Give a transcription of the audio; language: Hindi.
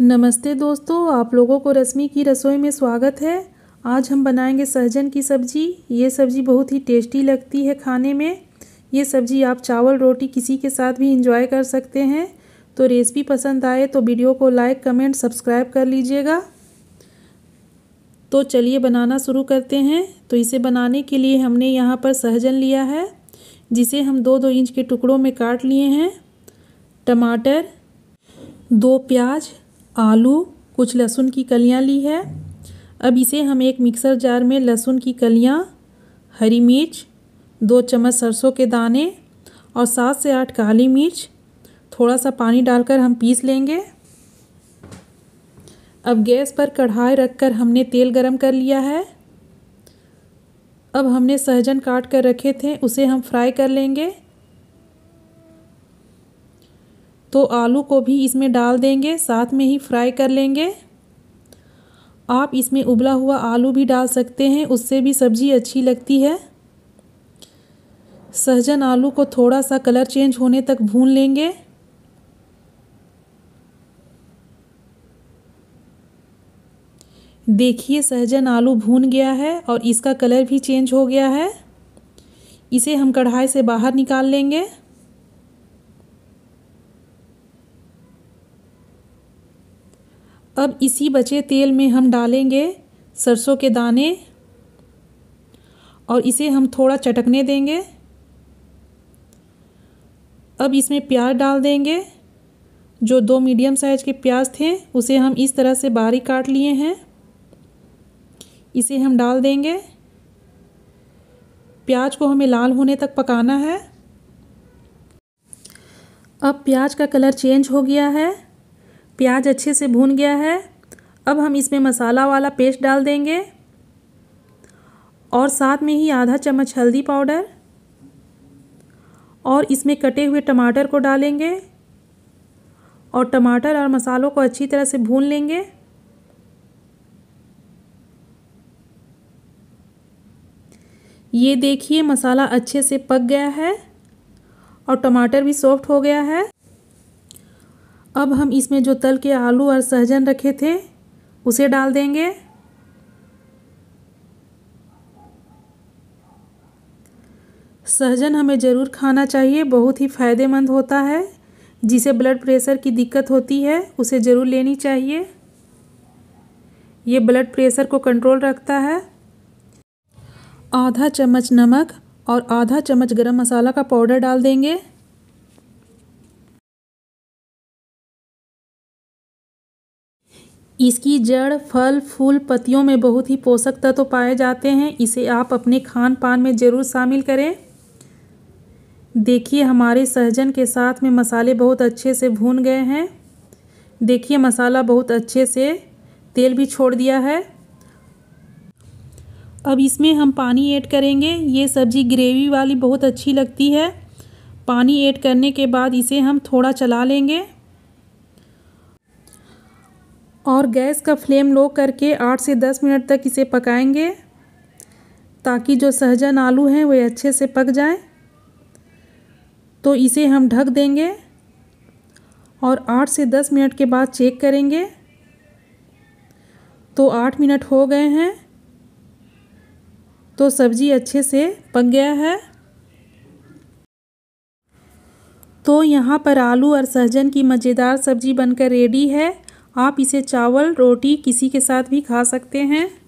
नमस्ते दोस्तों आप लोगों को रश्मि की रसोई में स्वागत है आज हम बनाएंगे सहजन की सब्ज़ी ये सब्ज़ी बहुत ही टेस्टी लगती है खाने में ये सब्ज़ी आप चावल रोटी किसी के साथ भी इंजॉय कर सकते हैं तो रेसिपी पसंद आए तो वीडियो को लाइक कमेंट सब्सक्राइब कर लीजिएगा तो चलिए बनाना शुरू करते हैं तो इसे बनाने के लिए हमने यहाँ पर सहजन लिया है जिसे हम दो दो इंच के टुकड़ों में काट लिए हैं टमाटर दो प्याज आलू कुछ लहसुन की कलियां ली है अब इसे हम एक मिक्सर जार में लहसुन की कलियां, हरी मिर्च दो चम्मच सरसों के दाने और सात से आठ काली मिर्च थोड़ा सा पानी डालकर हम पीस लेंगे अब गैस पर कढ़ाई रखकर हमने तेल गरम कर लिया है अब हमने सहजन काट कर रखे थे उसे हम फ्राई कर लेंगे तो आलू को भी इसमें डाल देंगे साथ में ही फ्राई कर लेंगे आप इसमें उबला हुआ आलू भी डाल सकते हैं उससे भी सब्ज़ी अच्छी लगती है सहजन आलू को थोड़ा सा कलर चेंज होने तक भून लेंगे देखिए सहजन आलू भून गया है और इसका कलर भी चेंज हो गया है इसे हम कढ़ाई से बाहर निकाल लेंगे अब इसी बचे तेल में हम डालेंगे सरसों के दाने और इसे हम थोड़ा चटकने देंगे अब इसमें प्याज डाल देंगे जो दो मीडियम साइज के प्याज थे उसे हम इस तरह से बारीक काट लिए हैं इसे हम डाल देंगे प्याज को हमें लाल होने तक पकाना है अब प्याज का कलर चेंज हो गया है प्याज अच्छे से भून गया है अब हम इसमें मसाला वाला पेस्ट डाल देंगे और साथ में ही आधा चम्मच हल्दी पाउडर और इसमें कटे हुए टमाटर को डालेंगे और टमाटर और मसालों को अच्छी तरह से भून लेंगे ये देखिए मसाला अच्छे से पक गया है और टमाटर भी सॉफ्ट हो गया है अब हम इसमें जो तल के आलू और सहजन रखे थे उसे डाल देंगे सहजन हमें ज़रूर खाना चाहिए बहुत ही फ़ायदेमंद होता है जिसे ब्लड प्रेशर की दिक्कत होती है उसे ज़रूर लेनी चाहिए ये ब्लड प्रेशर को कंट्रोल रखता है आधा चम्मच नमक और आधा चम्मच गरम मसाला का पाउडर डाल देंगे इसकी जड़ फल फूल पत्तियों में बहुत ही पोषक तत्व तो पाए जाते हैं इसे आप अपने खान पान में ज़रूर शामिल करें देखिए हमारे सहजन के साथ में मसाले बहुत अच्छे से भून गए हैं देखिए मसाला बहुत अच्छे से तेल भी छोड़ दिया है अब इसमें हम पानी ऐड करेंगे ये सब्ज़ी ग्रेवी वाली बहुत अच्छी लगती है पानी ऐड करने के बाद इसे हम थोड़ा चला लेंगे और गैस का फ्लेम लो करके आठ से दस मिनट तक इसे पकाएंगे ताकि जो सहजन आलू हैं वे अच्छे से पक जाएं तो इसे हम ढक देंगे और आठ से दस मिनट के बाद चेक करेंगे तो आठ मिनट हो गए हैं तो सब्ज़ी अच्छे से पक गया है तो यहाँ पर आलू और सहजन की मज़ेदार सब्ज़ी बनकर रेडी है आप इसे चावल रोटी किसी के साथ भी खा सकते हैं